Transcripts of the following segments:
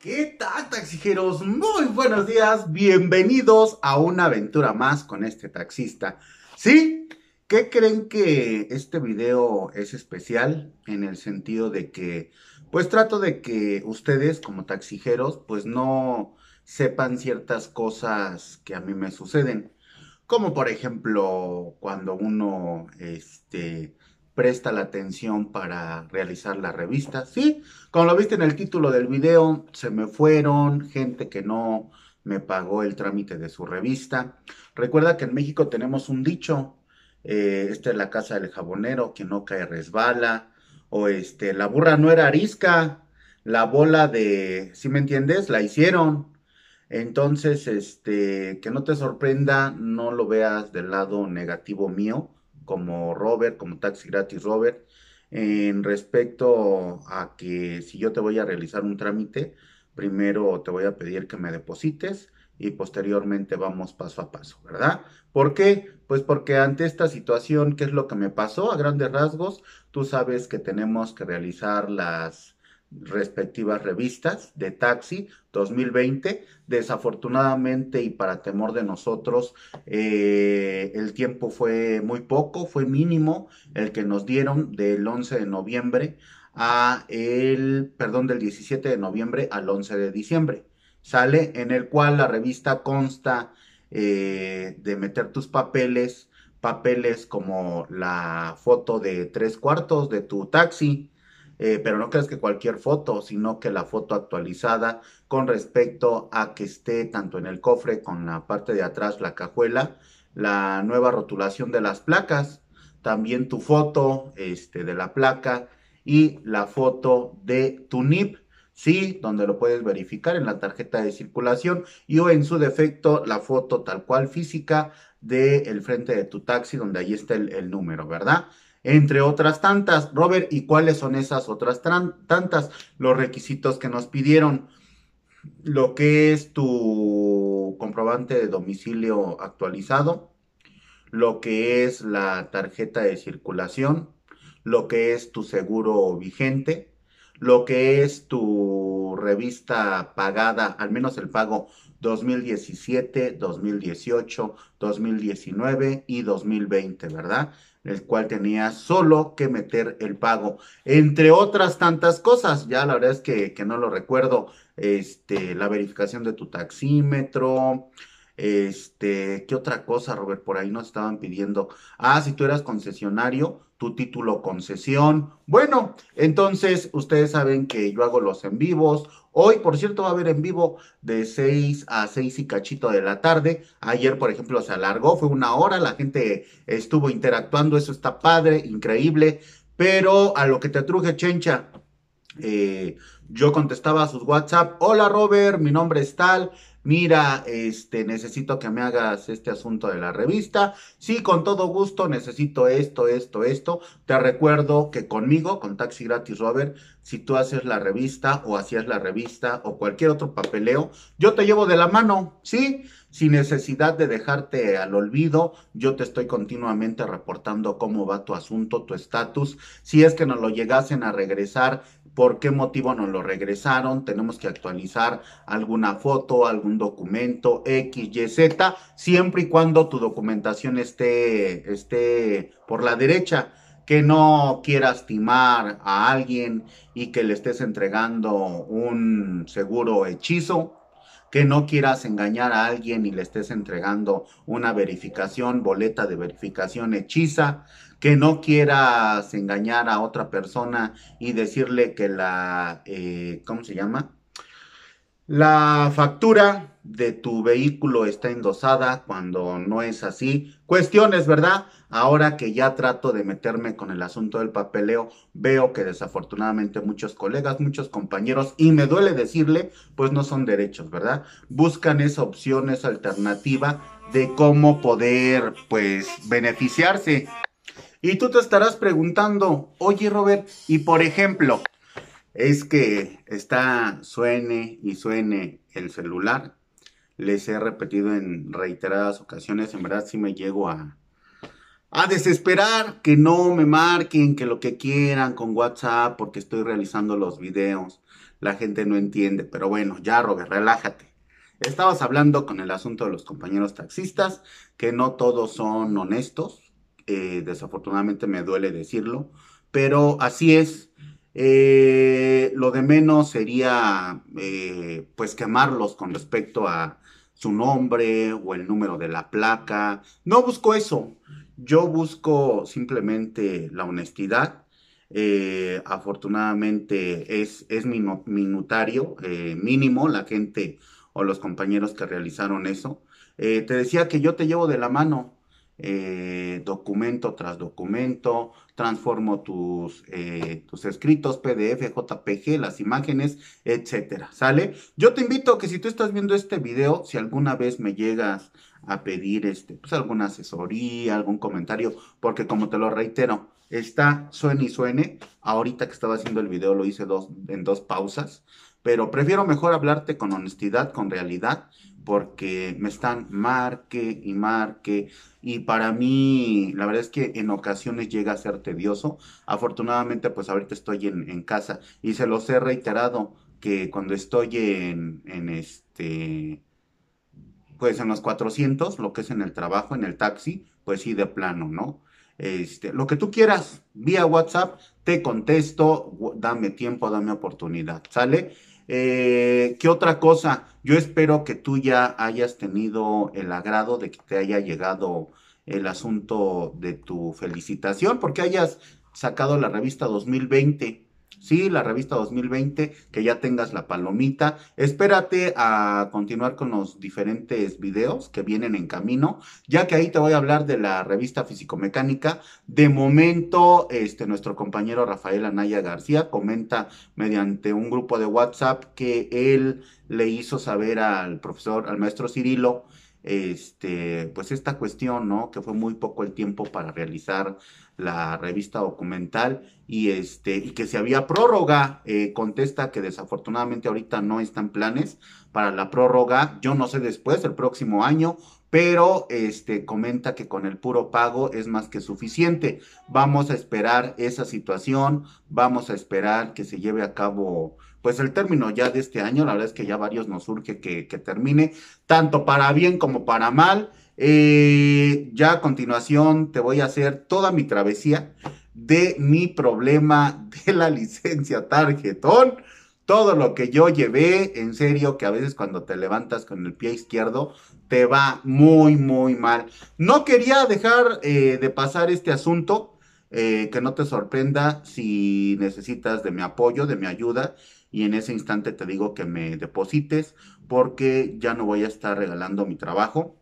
¿Qué tal, taxijeros? Muy buenos días, bienvenidos a una aventura más con este taxista. ¿Sí? ¿Qué creen que este video es especial? En el sentido de que, pues trato de que ustedes como taxijeros, pues no sepan ciertas cosas que a mí me suceden. Como por ejemplo, cuando uno, este, presta la atención para realizar la revista. Sí, como lo viste en el título del video, se me fueron gente que no me pagó el trámite de su revista. Recuerda que en México tenemos un dicho, eh, esta es la casa del jabonero, que no cae resbala, o este, la burra no era arisca, la bola de, si ¿sí me entiendes? La hicieron. Entonces, este, que no te sorprenda, no lo veas del lado negativo mío como Robert, como Taxi Gratis Robert, en respecto a que si yo te voy a realizar un trámite, primero te voy a pedir que me deposites y posteriormente vamos paso a paso, ¿verdad? ¿Por qué? Pues porque ante esta situación, ¿qué es lo que me pasó? A grandes rasgos, tú sabes que tenemos que realizar las respectivas revistas de Taxi 2020. Desafortunadamente y para temor de nosotros, eh, el tiempo fue muy poco, fue mínimo el que nos dieron del 11 de noviembre a el, perdón, del 17 de noviembre al 11 de diciembre. Sale en el cual la revista consta eh, de meter tus papeles, papeles como la foto de tres cuartos de tu taxi, eh, pero no creas que cualquier foto, sino que la foto actualizada con respecto a que esté tanto en el cofre con la parte de atrás, la cajuela, la nueva rotulación de las placas, también tu foto este, de la placa y la foto de tu NIP. Sí, donde lo puedes verificar en la tarjeta de circulación y o en su defecto la foto tal cual física del frente de tu taxi donde ahí está el número, ¿verdad? entre otras tantas. Robert, ¿y cuáles son esas otras tantas? Los requisitos que nos pidieron, lo que es tu comprobante de domicilio actualizado, lo que es la tarjeta de circulación, lo que es tu seguro vigente, lo que es tu revista pagada, al menos el pago 2017, 2018, 2019 y 2020, ¿verdad? el cual tenía solo que meter el pago, entre otras tantas cosas, ya la verdad es que, que no lo recuerdo, este, la verificación de tu taxímetro, este, ¿qué otra cosa, Robert? Por ahí nos estaban pidiendo. Ah, si tú eras concesionario, tu título concesión. Bueno, entonces ustedes saben que yo hago los en vivos. Hoy, por cierto, va a haber en vivo de 6 a 6 y cachito de la tarde. Ayer, por ejemplo, se alargó, fue una hora, la gente estuvo interactuando, eso está padre, increíble. Pero a lo que te truje, Chencha, eh, yo contestaba a sus WhatsApp, hola Robert, mi nombre es tal, mira, este, necesito que me hagas este asunto de la revista. Sí, con todo gusto, necesito esto, esto, esto. Te recuerdo que conmigo, con Taxi Gratis Robert, si tú haces la revista o hacías la revista o cualquier otro papeleo, yo te llevo de la mano, ¿sí? Sin necesidad de dejarte al olvido, yo te estoy continuamente reportando cómo va tu asunto, tu estatus. Si es que nos lo llegasen a regresar por qué motivo nos lo regresaron, tenemos que actualizar alguna foto, algún documento, X, Y, Z, siempre y cuando tu documentación esté, esté por la derecha que no quieras timar a alguien y que le estés entregando un seguro hechizo, que no quieras engañar a alguien y le estés entregando una verificación, boleta de verificación hechiza, que no quieras engañar a otra persona y decirle que la, eh, ¿cómo se llama? La factura de tu vehículo está endosada cuando no es así. Cuestiones, ¿verdad? Ahora que ya trato de meterme con el asunto del papeleo, veo que desafortunadamente muchos colegas, muchos compañeros, y me duele decirle, pues no son derechos, ¿verdad? Buscan esa opción, esa alternativa de cómo poder, pues, beneficiarse y tú te estarás preguntando, oye Robert, y por ejemplo, es que está suene y suene el celular. Les he repetido en reiteradas ocasiones, en verdad sí me llego a, a desesperar que no me marquen, que lo que quieran con WhatsApp, porque estoy realizando los videos. La gente no entiende, pero bueno, ya Robert, relájate. Estabas hablando con el asunto de los compañeros taxistas, que no todos son honestos, eh, desafortunadamente me duele decirlo, pero así es. Eh, lo de menos sería eh, pues quemarlos con respecto a su nombre o el número de la placa. No busco eso. Yo busco simplemente la honestidad. afortunadamente es, es minutario mínimo la gente o los compañeros que realizaron eso. te decía que yo te llevo de la mano eh, documento tras documento, transformo tus, eh, tus escritos, PDF, JPG, las imágenes, etcétera, ¿sale? Yo te invito a que si tú estás viendo este video, si alguna vez me llegas a pedir este, pues alguna asesoría, algún comentario, porque como te lo reitero, está suene y suene, ahorita que estaba haciendo el video lo hice dos, en dos pausas, pero prefiero mejor hablarte con honestidad, con realidad, porque me están marque y marque y para mí la verdad es que en ocasiones llega a ser tedioso. Afortunadamente pues ahorita estoy en, casa y se los he reiterado que cuando estoy en, en este pues en los 400, lo que es en el trabajo, en el taxi, pues sí de plano, ¿no? Este, lo que tú quieras, vía WhatsApp, te contesto, dame tiempo, dame oportunidad, ¿sale? Eh, ¿Qué otra cosa? Yo espero que tú ya hayas tenido el agrado de que te haya llegado el asunto de tu felicitación, porque hayas sacado la revista 2020. Sí, la revista 2020, que ya tengas la palomita. Espérate a continuar con los diferentes videos que vienen en camino, ya que ahí te voy a hablar de la revista físico mecánica. De momento, este, nuestro compañero Rafael Anaya García comenta mediante un grupo de WhatsApp que él le hizo saber al profesor, al maestro Cirilo, este, pues esta cuestión, ¿no? Que fue muy poco el tiempo para realizar la revista documental y, este, y que si había prórroga, eh, contesta que desafortunadamente ahorita no están planes para la prórroga, yo no sé después, el próximo año, pero este, comenta que con el puro pago es más que suficiente. Vamos a esperar esa situación, vamos a esperar que se lleve a cabo pues el término ya de este año, la verdad es que ya varios nos surge que, termine, tanto para bien como para mal. Eh, ya a continuación te voy a hacer toda mi travesía de mi problema de la licencia tarjetón. Todo lo que yo llevé, en serio, que a veces cuando te levantas con el pie izquierdo, te va muy, muy mal. No quería dejar eh, de pasar este asunto eh, que no te sorprenda si necesitas de mi apoyo, de mi ayuda, y en ese instante te digo que me deposites porque ya no voy a estar regalando mi trabajo.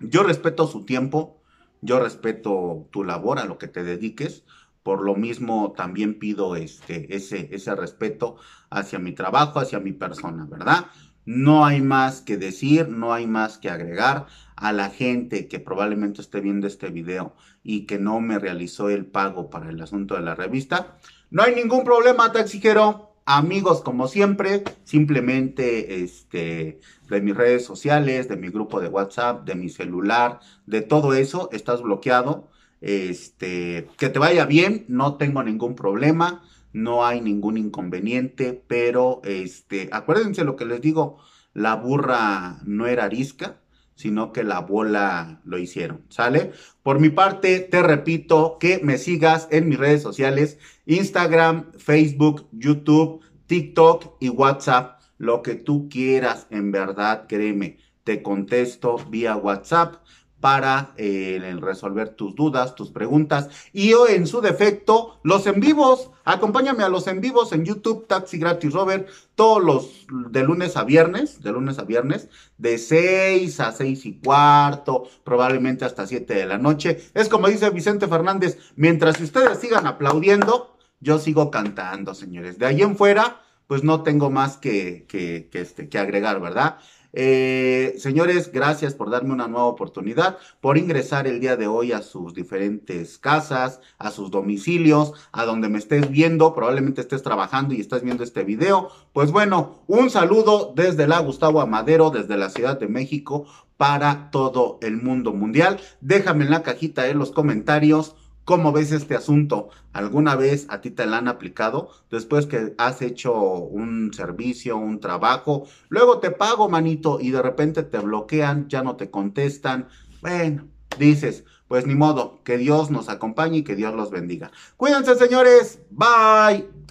Yo respeto su tiempo, yo respeto tu labor, a lo que te dediques. Por lo mismo también pido este, ese, ese respeto hacia mi trabajo, hacia mi persona, ¿verdad? No hay más que decir, no hay más que agregar a la gente que probablemente esté viendo este video y que no me realizó el pago para el asunto de la revista, no hay ningún problema, taxijero. Amigos, como siempre, simplemente este, de mis redes sociales, de mi grupo de WhatsApp, de mi celular, de todo eso, estás bloqueado. Este, que te vaya bien, no tengo ningún problema, no hay ningún inconveniente, pero este, acuérdense lo que les digo, la burra no era arisca, sino que la bola lo hicieron, ¿sale? Por mi parte, te repito que me sigas en mis redes sociales, Instagram, Facebook, YouTube, TikTok y WhatsApp, lo que tú quieras, en verdad, créeme, te contesto vía WhatsApp para eh, resolver tus dudas, tus preguntas y en su defecto los en vivos. Acompáñame a los en vivos en YouTube Taxi Gratis Robert todos los de lunes a viernes, de lunes a viernes, de 6 a 6 y cuarto, probablemente hasta 7 de la noche. Es como dice Vicente Fernández, mientras ustedes sigan aplaudiendo, yo sigo cantando, señores. De ahí en fuera, pues no tengo más este, que agregar, ¿verdad? Eh, señores, gracias por darme una nueva oportunidad, por ingresar el día de hoy a sus diferentes casas, a sus domicilios, a donde me estés viendo, probablemente estés trabajando y estás viendo este video. Pues bueno, un saludo desde la Gustavo Amadero, desde la Ciudad de México, para todo el mundo mundial. Déjame en la cajita de eh, los comentarios ¿Cómo ves este asunto? ¿Alguna vez a ti te la han aplicado después que has hecho un servicio, un trabajo? Luego te pago, manito, y de repente te bloquean, ya no te contestan. Bueno, dices, pues ni modo, que Dios nos acompañe y que Dios los bendiga. Cuídense, señores. Bye.